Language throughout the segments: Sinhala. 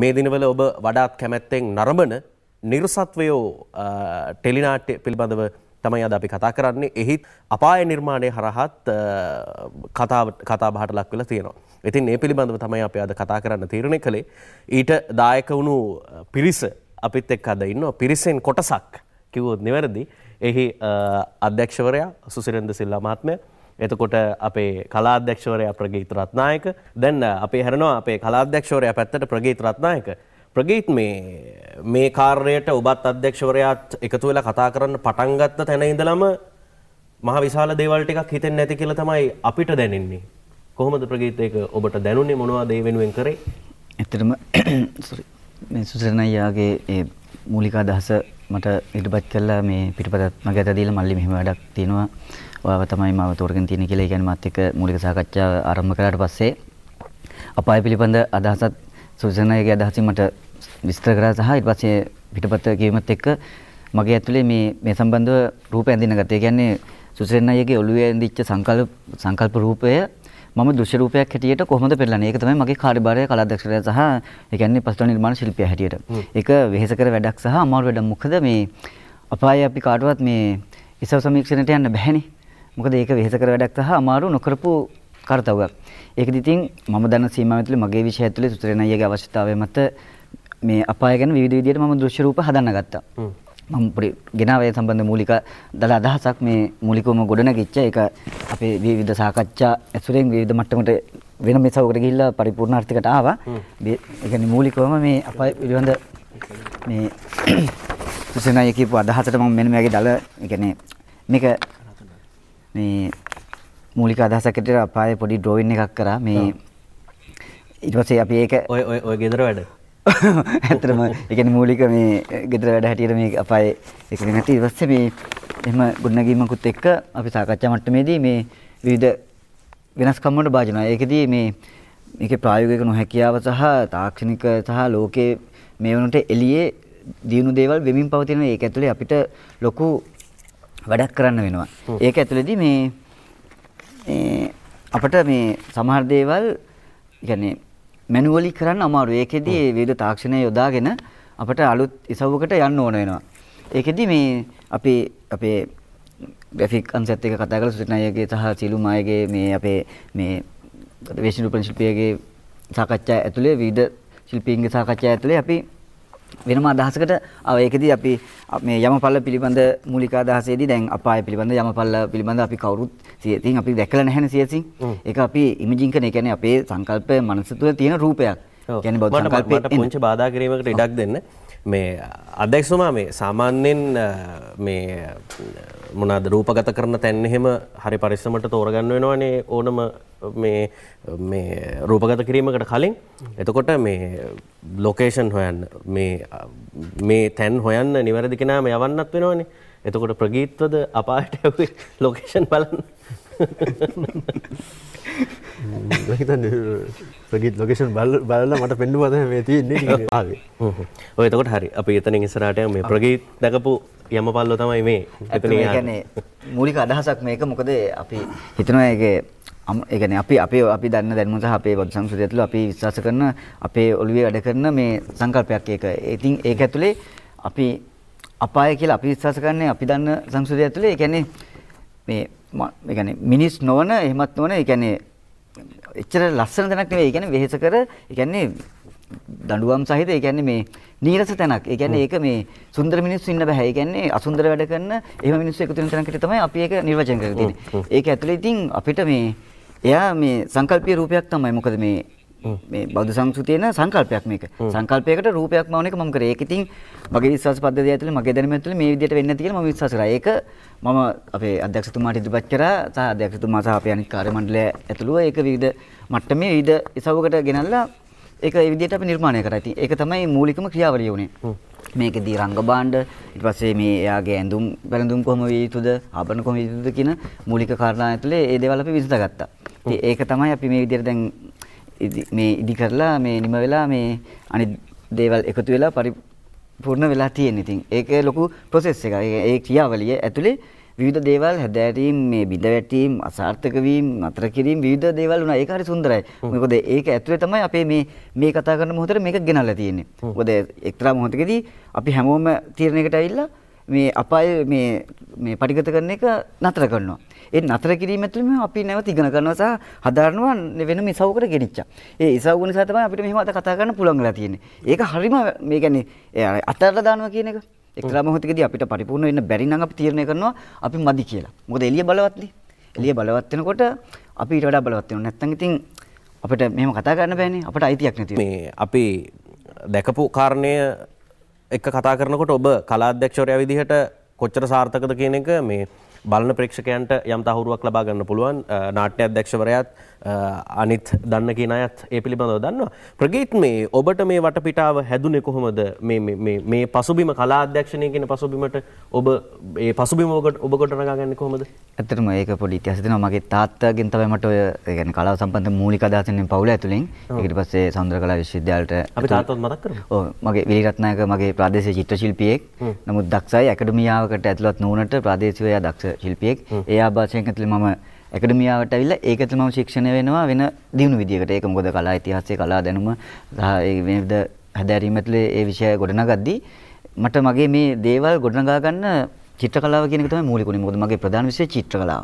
මේ දිනවල ඔබ වඩාත් කැමැත්තෙන් නරඹන නිර්සත්වයෝ ටෙලිනාට්‍ය පිළිබඳව තමයි අද අපි කතා කරන්නේ එහිත් අපාය නිර්මාණය හරහත් කතාබහට ලක් වෙලා තියෙනවා. ඉතින් ඒ පිළිබඳව තමයි අපි අද කතා කරන්න තීරණය කළේ. ඊට දායක වුණු පිරිස අපිත් එක්ක අද ඉන්නවා. පිරිසෙන් කොටසක් කිව්වොත් නිවැරදි. එහි අධ්‍යක්ෂවරයා සුසිරෙන්ද සිල්ලා මහත්මයා එතකොට අපේ කලාධ්‍යක්ෂවරය ප්‍රගීත රත්නායක දැන් අපේ හැරනවා අපේ කලාධ්‍යක්ෂවරය පැත්තට ප්‍රගීත රත්නායක ප්‍රගීත් මේ මේ කාර්යයට ඔබත් අධ්‍යක්ෂවරයාත් එකතු වෙලා කතා කරන්න පටන් ගත්ත තැන ඉඳලම මහ විශාල දේවල් ටිකක් හිතෙන්නේ නැති කියලා තමයි අපිට දැනෙන්නේ. කොහොමද ප්‍රගීත් ඒක ඔබට දැනුනේ මොනවද ඒ වෙනුවෙන් කරේ? ඇත්තටම sorry මේ සුසරණ අයියාගේ ඒ මූලික අදහස මට ඉදිරිපත් කළා මේ පිටපතත් මගේ අත දීලා මල්ලි මෙහෙම වැඩක් තියෙනවා ඔයාව තමයි මාව තෝරගෙන තියෙන්නේ කියලා. ඒ කියන්නේ මාත් එක්ක මූලික සාකච්ඡාව ආරම්භ කළාට පස්සේ අපාය පිළිබඳ අදහසත් සුසනයගේ අදහසින් මට විස්තර කරා සහ ඊට පස්සේ පිටපත කියවීමත් එක්ක මගේ ඇතුලේ මේ මේ සම්බන්ධව රූප ඇඳිනගත්තා. ඒ කියන්නේ සුසනයගේ ඔළුවේ ඇඳිච්ච සංකල්ප සංකල්ප රූපය මම දෘශ්‍ය රූපයක් හැටියට කොහොමද පෙරලන්නේ? ඒක තමයි මගේ කාර්යභාරය කලාදක්ෂරය සහ ඒ කියන්නේ පස්තර නිර්මාණ ශිල්පියා හැටියට. ඒක වෙහෙසකර වැඩක් සහ අමාරු වැඩක්. මොකද මේ අපායේ අපි කාටවත් මේ ඉසව සමීක්ෂණයට යන්න බැහැනේ. මොකද ඒක වෙහෙසකර වැඩක් සහ අමාරු නොකරපු කාර්යතාවක්. ඒකද ඉතින් මම දන්න සීමාව ඇතුළේ මගේ විෂය ඇතුළේ සුත්‍රේන අයියාගේ අවශ්‍යතාවය මත මේ අපාය ගැන විවිධ විදිහට මම දෘශ්‍ය රූප හදන්න ගත්තා. මම ගෙනාවේ සම්බන්ධ මූලික දළ අදහසක් මේ මූලිකවම ගොඩනැගිච්ච ඒක අපේ විවිධ සාකච්ඡා ඇසුරෙන් විවිධ මට්ටමට වෙන මෙසවකට ගිහිල්ලා පරිපූර්ණ අර්ථයකට ආවා. ඒ කියන්නේ මූලිකවම මේ අපේ පිළිබඳ මේ සුසනයි කියපු අදහසට මම මෙන්න මේගේ දළ ඒ කියන්නේ මේක මේ මූලික අදහසකට අපායේ පොඩි ඩ්‍රෝයින් එකක් කරා මේ ඊට පස්සේ අපි ඒක ඔය ඔය ඔය ගෙදර වැඩ ඇත්තටම ඒ කියන්නේ මූලික මේ ගෙදර වැඩ හැටියට මේ අපායේ ඒක නැති ඊට පස්සේ මේ එහෙම ගොඩනැගීමකුත් එක්ක අපි සාකච්ඡා මට්ටමේදී මේ විවිධ වෙනස්කම් වලට භාජනය. ඒකෙදී මේ මේකේ ප්‍රායෝගික නොහැකියාව සහ තාක්ෂණික සහ ලෝකයේ මේ වනට එළියේ දියුණු දේවල් වෙමින් පවතින ඒක ඇතුලේ අපිට ලොකු වැඩක් කරන්න වෙනවා. ඒක ඇතුළේදී මේ අපට මේ සමහර දේවල් يعني මැනුවලි කරන්න අමාරුයි. ඒකෙදී විවිධ තාක්ෂණය යොදාගෙන අපට අලුත් ඉසව්වකට යන්න ඕන වෙනවා. ඒකෙදී මේ අපි අපේ ග්‍රැෆික් අංශයත් එක්ක කතා කරලා සුසිත නායකගේ සහ සීලුම් අයගේ මේ අපේ මේ වේශිනු ප්‍රින්සිපියගේ සාකච්ඡා ඇතුලේ විවිධ ශිල්පීන්ගේ සාකච්ඡා ඇතුලේ අපි වෙනම අදහසකට ඒකෙදී අපි මේ යමපල්ල පිළිබඳ මූලික අදහසේදී දැන් අපාය පිළිබඳ යමපල්ල පිළිබඳ අපි කවුරුත් සියතින් අපි දැකලා නැහැ නේ සියතින්. ඒක අපි ඉමේජින් කරන, ඒ කියන්නේ අපේ සංකල්පය මනස තුළ තියෙන රූපයක්. කියන්නේ බෞද්ධ සංකල්පයට පොංච බාධා කිරීමකට ඉඩක් දෙන්න. මේ අදැක්සුමා මේ සාමාන්‍යයෙන් මේ මොනද රූපගත කරන තැන් එහෙම හරි පරිස්සමට තෝරගන්න වෙනවානේ ඕනම මේ මේ රූපගත කිරීමකට කලින් එතකොට මේ ලොකේෂන් හොයන්න මේ මේ තැන් හොයන්න නිවැරදි කෙනාම යවන්නත් වෙනවානේ එතකොට ප්‍රගීත්වද අපායට ලොකේෂන් බලන්න සගත් ලොකේෂන් බල බලලා මට පෙන්නුවද මේ තියෙන්නේ ආවේ ඔය එතකොට හරි අපි එතනින් ඉස්සරහට මේ ප්‍රගීත් දැකපු යම පල්ලෝ තමයි මේ එතන කියන්නේ මූලික අදහසක් මේක මොකද අපි හිතනවා ඒකේ ඒ කියන්නේ අපි අපේ අපි දන්න දැනුම සහ අපේ බෞද්ධ සංස්කෘතිය ඇතුළේ අපි විශ්වාස කරන අපේ ඔළුවේ වැඩ කරන මේ සංකල්පයක් ඒක. ඉතින් ඒක ඇතුළේ අපි අපාය කියලා අපි විශ්වාස කරන්නේ අපි දන්න සංස්කෘතිය ඇතුළේ ඒ කියන්නේ මේ ඒ කියන්නේ මිනිස් නොවන එහෙමත් නොවන ඒ කියන්නේ එච්චර ලස්සන තැනක් නෙවෙයි. ඒ කියන්නේ වෙහෙස කර ඒ කියන්නේ දඬුවම් සහිත ඒ කියන්නේ මේ නීරස තැනක්. ඒ කියන්නේ ඒක මේ සුන්දර මිනිස්සු ඉන්න බෑ. ඒ කියන්නේ අසුන්දර වැඩ කරන එහෙම මිනිස්සු එකතු වෙන තැනකට තමයි අපි ඒක නිර්වචනය කරලා තියෙන්නේ. ඒක ඇතුලේ ඉතින් අපිට මේ එයා මේ සංකල්පීය රූපයක් තමයි. මොකද මේ මේ බෞද්ධ සංස්කෘතියේන සංකල්පයක් මේක. සංකල්පයකට රූපයක් මවන එක මම කරේ. ඒක ඉතින් මගේ විශ්වාස පද්ධතිය ඇතුලේ මගේ දැනුම ඇතුලේ මේ විදිහට වෙන්නේ නැති කියලා මම විශ්වාස කරා. ඒක මම අපේ අධ්‍යක්ෂතුමාට ඉදිරිපත් කරා සහ අධ්‍යක්ෂතුමා සහ අපේ අනිත් කාර්ය මණ්ඩලය ඇතුළුව ඒක විවිධ මට්ටමේ විවිධ ඉසව්වකට ගෙනල්ලා ඒක ඒ විදිහට අපි නිර්මාණය කරා. ඉතින් ඒක තමයි මූලිකම ක්‍රියාවලිය උනේ. මේකෙදී රංගබාණ්ඩ ඊට පස්සේ මේ එයාගේ ඇඳුම් වැළඳුම් කොහොම විය යුතුද ආභරණ කොහොම විය යුතුද කියන මූලික කාරණා ඇතුලේ ඒ දේවල් අපි විසඳගත්තා. ඉතින් ඒක තමයි අපි මේ විදිහට දැන් මේ ඉදි කරලා මේ නිම වෙලා මේ අනිත් දේවල් එකතු වෙලා පරිපූර්ණ වෙලා තියෙන. ඉතින් ඒක ලොකු ප්‍රොසෙස් එකක්. ඒ ක්‍රියාවලිය ඇතුලේ විවිධ දේවල් හැදෑරීම් මේ බිඳ වැටීම් අසාර්ථක වීම නතර කිරීම විවිධ දේවල් වුණා ඒක හරි සුන්දරයි මොකද ඒක ඇතුලේ තමයි අපේ මේ මේ කතා කරන මොහොතේ මේක ගෙනල්ලා තියෙන්නේ මොකද එක්තරා මොහොතකදී අපි හැමෝම තීරණයකට ඇවිල්ලා මේ අපාය මේ මේ පරිගත කරන එක නතර කරනවා ඒ නතර කිරීම තුළින් අපි නැවත ඉගෙන ගන්නවා සහ හදාරනවා වෙන ඉසව්වකට ගෙනිච්ච. ඒ ඉසව්ව නිසා තමයි අපිට මෙහෙම අද කතා කරන්න පුළුවන් වෙලා තියෙන්නේ. ඒක හරිම මේ කියන්නේ අතට දානවා කියන එක. එක්තරා මොහොතකදී අපිට පරිපූර්ණ වෙන්න බැරි නම් අපි තීරණය කරනවා අපි මදි කියලා. මොකද එළිය බලවත්නේ. එළිය බලවත් වෙනකොට අපි ඊට වඩා බලවත් වෙනවා. නැත්නම් ඉතින් අපිට මෙහෙම කතා කරන්න බෑනේ. අපිට අයිතියක් නැති මේ අපි දැකපු කාරණය එක කතා කරනකොට ඔබ කලාධ්‍යක්ෂවරයා විදිහට කොච්චර සාර්ථකද කියන එක මේ බලන ප්‍රේක්ෂකයන්ට යම් තහුරුවක් ලබා ගන්න පුළුවන් නාට්‍ය අධ්‍යක්ෂවරයාත් අනිත් දන්න කියන අයත් ඒ පිළිබඳව දන්නවා. ප්‍රගීත් මේ ඔබට මේ වටපිටාව හැදුනේ කොහොමද? මේ මේ මේ පසුබිම කලා අධ්‍යක්ෂණය කියන පසුබිමට ඔබ ඒ පසුබිම ඔබ ගොඩනගාගන්නේ කොහොමද? ඇත්තටම ඒක පොඩි ඉතිහාසය දෙනවා. මගේ තාත්තාගෙන් තමයි මට ඔය ඒ කියන්නේ කලාව සම්බන්ධ මූලික අදහසින් පවුල ඇතුලෙන් ඊට පස්සේ සෞන්දර්ය කලා විශ්වවිද්‍යාලයට අපි තාත්තත් මතක් කරමු. ඔව් මගේ විලිරත්නායක මගේ ප්‍රාදේශීය චිත්‍ර ශිල්පියෙක්. නමුත් දක්ෂයි ඇකඩමියාවකට ඇතුළත් නොවුනට ප්‍රාදේශීය දක්ෂ ශිල්පියෙක් ඒ ආභාෂයෙන් ඇතුළේ මම ඇකඩමියාවට ඇවිල්ලා ඒක ඇතුළේ මම ශික්ෂණය වෙනවා වෙන දියුණු විදියකට ඒක මොකද කලා ඉතිහාසය කලා දැනුම සහ ඒ වෙනද හැදෑරීම ඇතුළේ ඒ විෂය ගොඩනගද්දී මට මගේ මේ දේවල් ගොඩනගා ගන්න චිත්‍ර කලාව කියන එක තමයි මූලික උනේ මොකද මගේ ප්‍රධාන විෂය චිත්‍ර කලාව.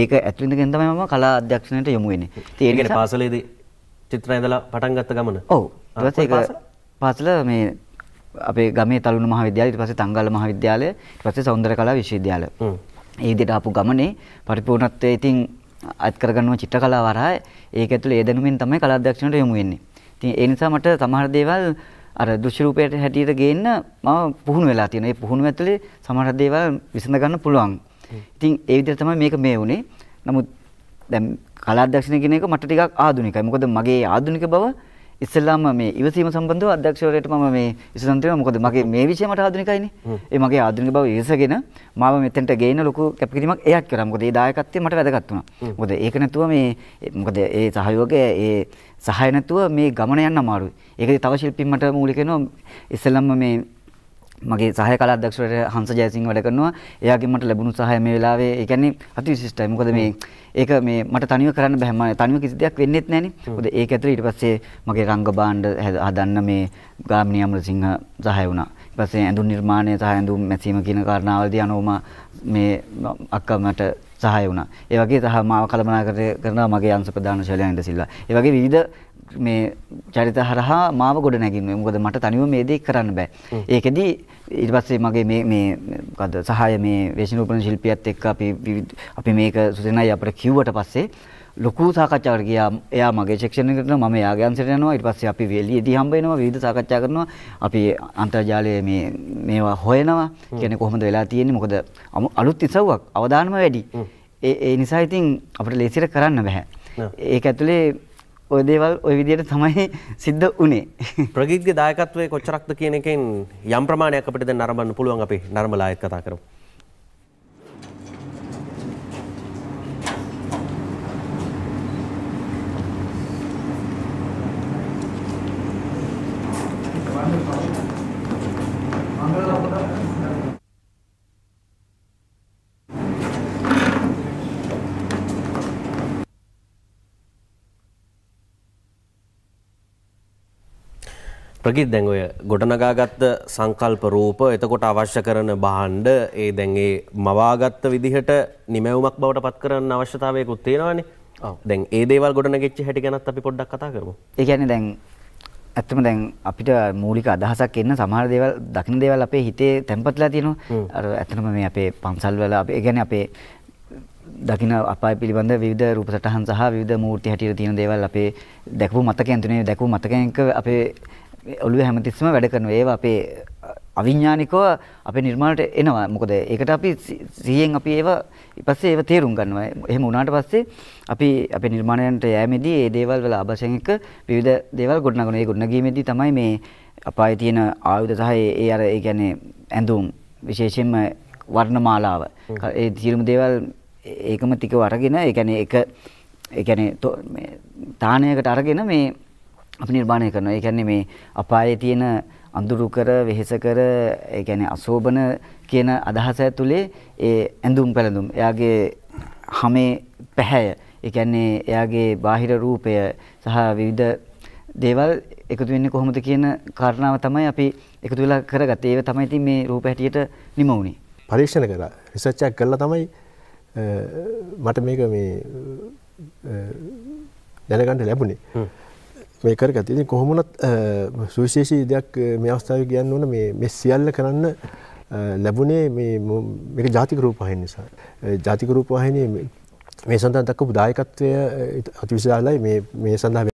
ඒක ඇතුළේ ඉඳගෙන තමයි මම කලා අධ්‍යක්ෂණයට යොමු වෙන්නේ. ඉතින් ඒකට පාසලේදී චිත්‍රය ඉඳලා පටන් ගත්ත ගමන. ඔව්. ඊට පස්සේ පාසල මේ අපේ ගමේ තලුණු මහා විද්‍යාලය ඊට පස්සේ තංගල්ල මහා විද්‍යාලය ඊට පස්සේ සෞන්දර්ය කලා විශ්වවිද්‍යාලය ඒ විදිහට ආපු ගමනේ පරිපූර්ණත්වයේ ඉතින් අත් කරගන්නවා චිත්‍ර කලාව හරහා ඒක ඇතුළේ ඒ දැනුමින් තමයි කලා අධ්‍යක්ෂණයට යොමු වෙන්නේ. ඉතින් ඒ නිසා මට සමහර දේවල් අර දෘශ්‍ය රූපයට හැටියට ගේන්න මම පුහුණු වෙලා තියෙනවා. ඒ පුහුණුව ඇතුළේ සමහර දේවල් විසඳ ගන්න පුළුවන්. ඉතින් ඒ විදිහට තමයි මේක මේ වුනේ. නමුත් දැන් කලා අධ්‍යක්ෂණය කියන එක මට ටිකක් ආධුනිකයි. මොකද මගේ ආධුනික බව ඉස්සෙල්ලාම මේ ඉවසීම සම්බන්ධව අධ්‍යක්ෂවරයාට මම මේ ඉස්සන් තියෙනවා මොකද මගේ මේ විෂය මට ආධුනිකයිනේ ඒ මගේ ආධුනික බව ඉවසගෙන මාව මෙතෙන්ට ගේන ලොකු කැපකිරීමක් එයාත් කරා මොකද ඒ දායකත්වය මට වැදගත් වුණා මොකද ඒක නැතුව මේ මොකද ඒ සහයෝගය ඒ සහය නැතුව මේ ගමන යන්න අමාරුයි ඒකදී තව ශිල්පීන් මට මූලික වෙනවා ඉස්සෙල්ලාම මේ මගේ සහාය කලාධ්‍යක්ෂවරයා හංස ජයසිංහ වැඩ කරනවා. එයාගෙන් මට ලැබුණු සහාය මේ වෙලාවේ ඒ කියන්නේ අතිවිශිෂ්ටයි. මොකද මේ ඒක මේ මට තනියම කරන්න බෑ. මම තනියම කිසි දෙයක් වෙන්නේත් නැහනේ. මොකද ඒක ඇතුළේ ඊට පස්සේ මගේ රංග භාණ්ඩ හදන්න මේ ගාමිණී අමරසිංහ සහාය වුණා. ඊට පස්සේ ඇඳුම් නිර්මාණය සහ ඇඳුම් මැසීම කියන කාරණාවලදී අනෝම මේ අක්කා මට සහාය වුණා. ඒ වගේ සහ මාව කළමනාකරණය කරනවා මගේ අංශ ප්‍රධාන ශෛලයන් ඉඳසිල්ලා. ඒ වගේ විවිධ මේ චරිත හරහා මාව ගොඩ නැගින්නේ. මොකද මට තනියම මේ දේ කරන්න බෑ. ඒකෙදි ඊට පස්සේ මගේ මේ මේ මොකද සහාය මේ වේශිනූපන ශිල්පියත් එක්ක අපි අපි මේක සුසෙනයි අපිට කිව්වට පස්සේ ලොකු සාකච්ඡාවකට ගියා. එයා මගේ සෙක්ෂන් එකට යනවා, මම එයාගේ අංශයට යනවා. ඊට පස්සේ අපි එළියේදී හම්බ වෙනවා, විවිධ සාකච්ඡා කරනවා. අපි අන්තර්ජාලයේ මේ මේවා හොයනවා. කියන්නේ කොහොමද වෙලා තියෙන්නේ? මොකද අලුත් ඉසව්වක් අවදානම වැඩි. ඒ ඒ නිසා ඉතින් අපිට ලේසියට කරන්න බෑ. ඒක ඇතුලේ ඔය දේවල් ඔය විදියට තමයි සිද්ධ උනේ. ප්‍රගීත්ගේ දායකත්වයේ කොච්චරක්ද කියන එකෙන් යම් ප්‍රමාණයක් අපිට දැන් නරඹන්න පුළුවන් අපි නර්මලා එක්ක කතා කරමු. Thank you. ප්‍රගිත් දැන් ඔය ගොඩනගාගත්ත සංකල්ප රූප එතකොට අවශ්‍ය කරන බහන්ඩ ඒ දැන් ඒ මවාගත්ත විදිහට නිමැවුමක් බවට පත් කරන්න අවශ්‍යතාවයකුත් තියෙනවානේ දැන් ඒ දේවල් ගොඩනගෙච්ච හැටි ගැනත් අපි පොඩ්ඩක් කතා කරමු. ඒ කියන්නේ දැන් ඇත්තම දැන් අපිට මූලික අදහසක් එන්න සමහර දේවල් දකින්න දේවල් අපේ හිතේ තැම්පත්ලා තියෙනවා. අර ඇත්තම මේ අපේ පන්සල් වල අපේ ඒ කියන්නේ අපේ දකින අපය පිළිබඳ විධ රූප සටහන් සහ විධ මූර්ති හැටියට තියෙන දේවල් අපේ දැකපු මතකයන් තුනේ දැකපු මතකයන්ක අපේ ඔළුව හැමතිස්සම වැඩ කරන ඒවා අපේ අවිඥානිකව අපේ නිර්මාණයට එනවා. මොකද ඒකට අපි 100න් අපි ඒව ඊපස්සේ ඒව තේරුම් ගන්නවා. එහෙම වුණාට පස්සේ අපි අපේ නිර්මාණයන්ට යෑමේදී මේ දේවල් වල ආභාෂයෙන් එක්ක විවිධ දේවල් ගොඩනගනවා. ඒ ගොඩනගීමේදී තමයි මේ අපායේ තියෙන ආයුධ සහ ඒ අර ඒ කියන්නේ ඇඳුම් විශේෂයෙන්ම වර්ණමාලාව. ඒ සියලුම දේවල් ඒකම ටිකව අරගෙන ඒ කියන්නේ එක ඒ කියන්නේ තාණයකට අරගෙන මේ අපි නිර්මාණය කරනවා. ඒ කියන්නේ මේ අපායේ තියෙන අඳුරු කර, වෙහෙස කර, ඒ කියන්නේ අශෝබන කියන අදහස ඇතුලේ ඒ ඇඳුම් පැළඳුම්, එයාගේ හැමේ පැහැය, ඒ කියන්නේ එයාගේ බාහිර රූපය සහ විවිධ දේවල් එකතු වෙන්නේ කොහොමද කියන කාරණාව තමයි අපි එකතු වෙලා කරගත්තේ. ඒව තමයි ඉතින් මේ රූප හැටියට නිම වුනේ. පරීක්ෂණ කරලා, රිසර්ච් එකක් කළා තමයි මට මේක මේ දැනගන්න ලැබුණේ. මේ කරගත. ඉතින් කොහොමුණත් සුවිශේෂී දෙයක් මේ අවස්ථාවේ කියන්න ඕන මේ මේ සියල්ල කරන්න ලැබුණේ මේ මේක ජාතික රූපවාහිනිය නිසා. ජාතික රූපවාහිනිය මේ සඳහා දක්වපු දායකත්වය අතිවිශාලයි මේ මේ සඳහා